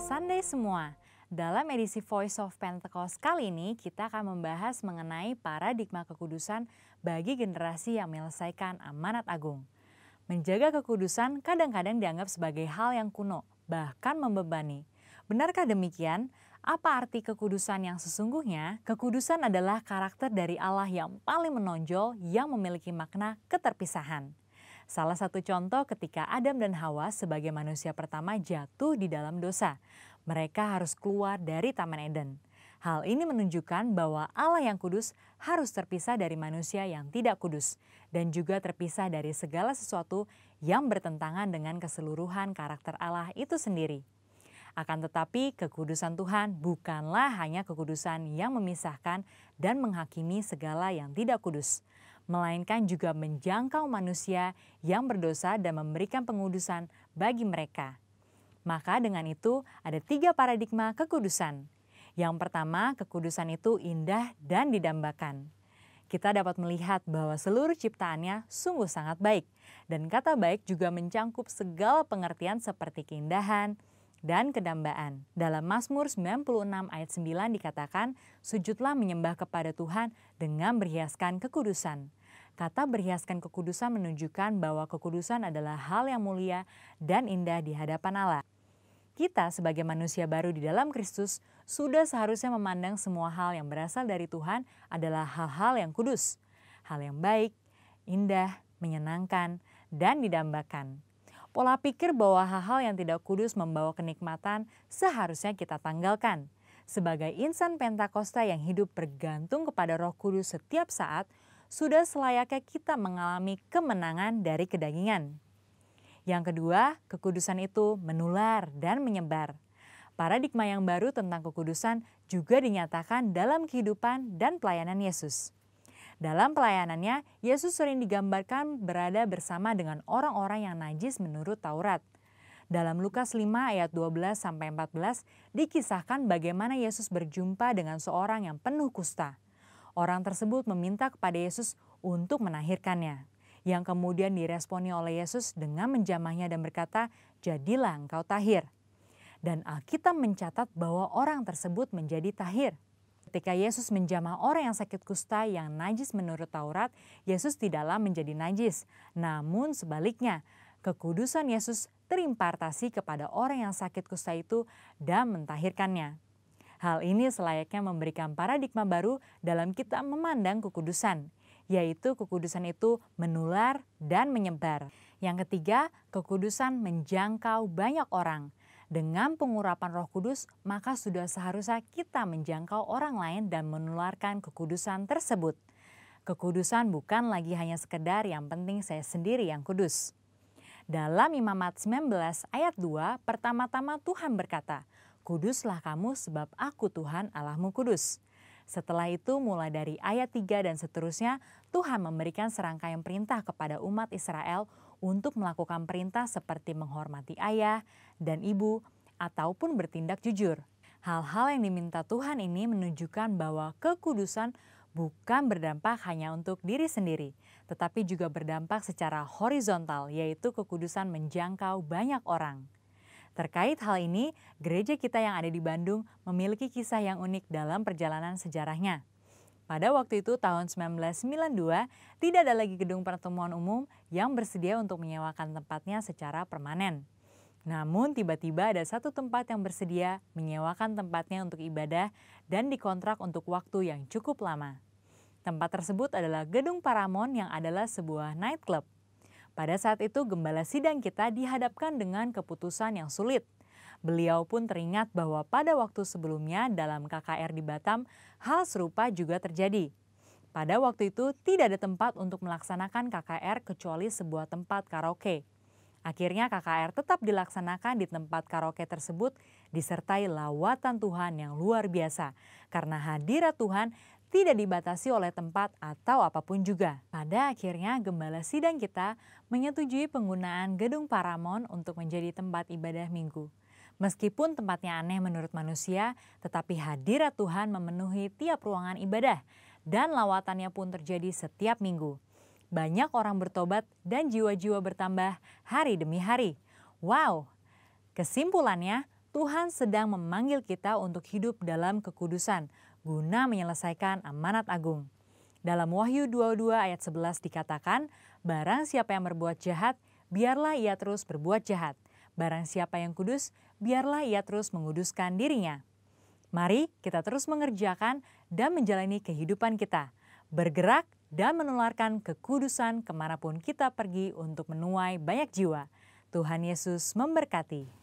Sunday semua. Dalam edisi Voice of Pentecost kali ini kita akan membahas mengenai paradigma kekudusan bagi generasi yang menyelesaikan amanat agung. Menjaga kekudusan kadang-kadang dianggap sebagai hal yang kuno, bahkan membebani. Benarkah demikian? Apa arti kekudusan yang sesungguhnya? Kekudusan adalah karakter dari Allah yang paling menonjol yang memiliki makna keterpisahan. Salah satu contoh ketika Adam dan Hawa sebagai manusia pertama jatuh di dalam dosa. Mereka harus keluar dari Taman Eden. Hal ini menunjukkan bahwa Allah yang kudus harus terpisah dari manusia yang tidak kudus dan juga terpisah dari segala sesuatu yang bertentangan dengan keseluruhan karakter Allah itu sendiri. Akan tetapi, kekudusan Tuhan bukanlah hanya kekudusan yang memisahkan dan menghakimi segala yang tidak kudus melainkan juga menjangkau manusia yang berdosa dan memberikan pengudusan bagi mereka. Maka dengan itu ada tiga paradigma kekudusan. Yang pertama, kekudusan itu indah dan didambakan. Kita dapat melihat bahwa seluruh ciptaannya sungguh sangat baik. Dan kata baik juga mencangkup segala pengertian seperti keindahan, dan kedambaan. Dalam Mazmur 96 ayat 9 dikatakan, sujudlah menyembah kepada Tuhan dengan berhiaskan kekudusan. Kata berhiaskan kekudusan menunjukkan bahwa kekudusan adalah hal yang mulia dan indah di hadapan Allah. Kita sebagai manusia baru di dalam Kristus sudah seharusnya memandang semua hal yang berasal dari Tuhan adalah hal-hal yang kudus, hal yang baik, indah, menyenangkan, dan didambakan. Pola pikir bahwa hal-hal yang tidak kudus membawa kenikmatan seharusnya kita tanggalkan. Sebagai insan Pentakosta yang hidup bergantung kepada Roh Kudus setiap saat, sudah selayaknya kita mengalami kemenangan dari kedagingan. Yang kedua, kekudusan itu menular dan menyebar. Paradigma yang baru tentang kekudusan juga dinyatakan dalam kehidupan dan pelayanan Yesus. Dalam pelayanannya, Yesus sering digambarkan berada bersama dengan orang-orang yang najis menurut Taurat. Dalam Lukas 5 ayat 12 sampai 14 dikisahkan bagaimana Yesus berjumpa dengan seorang yang penuh kusta. Orang tersebut meminta kepada Yesus untuk menahirkannya, yang kemudian diresponi oleh Yesus dengan menjamahnya dan berkata, jadilah engkau tahir. Dan Alkitab mencatat bahwa orang tersebut menjadi tahir. Ketika Yesus menjamah orang yang sakit kusta yang najis menurut Taurat, Yesus tidaklah menjadi najis. Namun sebaliknya, kekudusan Yesus terimpartasi kepada orang yang sakit kusta itu dan mentahirkannya. Hal ini selayaknya memberikan paradigma baru dalam kita memandang kekudusan, yaitu kekudusan itu menular dan menyebar. Yang ketiga, kekudusan menjangkau banyak orang. Dengan pengurapan Roh Kudus, maka sudah seharusnya kita menjangkau orang lain dan menularkan kekudusan tersebut. Kekudusan bukan lagi hanya sekedar yang penting saya sendiri yang kudus. Dalam Imamat 19 ayat 2, pertama-tama Tuhan berkata, Kuduslah kamu sebab aku Tuhan Allahmu kudus. Setelah itu mulai dari ayat 3 dan seterusnya, Tuhan memberikan serangkaian perintah kepada umat Israel untuk melakukan perintah seperti menghormati ayah dan ibu ataupun bertindak jujur. Hal-hal yang diminta Tuhan ini menunjukkan bahwa kekudusan bukan berdampak hanya untuk diri sendiri, tetapi juga berdampak secara horizontal, yaitu kekudusan menjangkau banyak orang. Terkait hal ini, gereja kita yang ada di Bandung memiliki kisah yang unik dalam perjalanan sejarahnya. Pada waktu itu tahun 1992, tidak ada lagi gedung pertemuan umum yang bersedia untuk menyewakan tempatnya secara permanen. Namun tiba-tiba ada satu tempat yang bersedia menyewakan tempatnya untuk ibadah dan dikontrak untuk waktu yang cukup lama. Tempat tersebut adalah Gedung Paramon yang adalah sebuah nightclub. Pada saat itu gembala sidang kita dihadapkan dengan keputusan yang sulit. Beliau pun teringat bahwa pada waktu sebelumnya dalam KKR di Batam, hal serupa juga terjadi. Pada waktu itu tidak ada tempat untuk melaksanakan KKR kecuali sebuah tempat karaoke. Akhirnya KKR tetap dilaksanakan di tempat karaoke tersebut disertai lawatan Tuhan yang luar biasa karena hadirat Tuhan tidak dibatasi oleh tempat atau apapun juga. Pada akhirnya gembala sidang kita menyetujui penggunaan gedung Paramon untuk menjadi tempat ibadah minggu. Meskipun tempatnya aneh menurut manusia, tetapi hadirat Tuhan memenuhi tiap ruangan ibadah dan lawatannya pun terjadi setiap minggu. Banyak orang bertobat dan jiwa-jiwa bertambah hari demi hari. Wow, kesimpulannya Tuhan sedang memanggil kita untuk hidup dalam kekudusan guna menyelesaikan amanat agung. Dalam Wahyu 22 ayat 11 dikatakan, barang siapa yang berbuat jahat, biarlah ia terus berbuat jahat. Barang siapa yang kudus, biarlah ia terus menguduskan dirinya. Mari kita terus mengerjakan dan menjalani kehidupan kita, bergerak dan menularkan kekudusan kemanapun kita pergi untuk menuai banyak jiwa. Tuhan Yesus memberkati.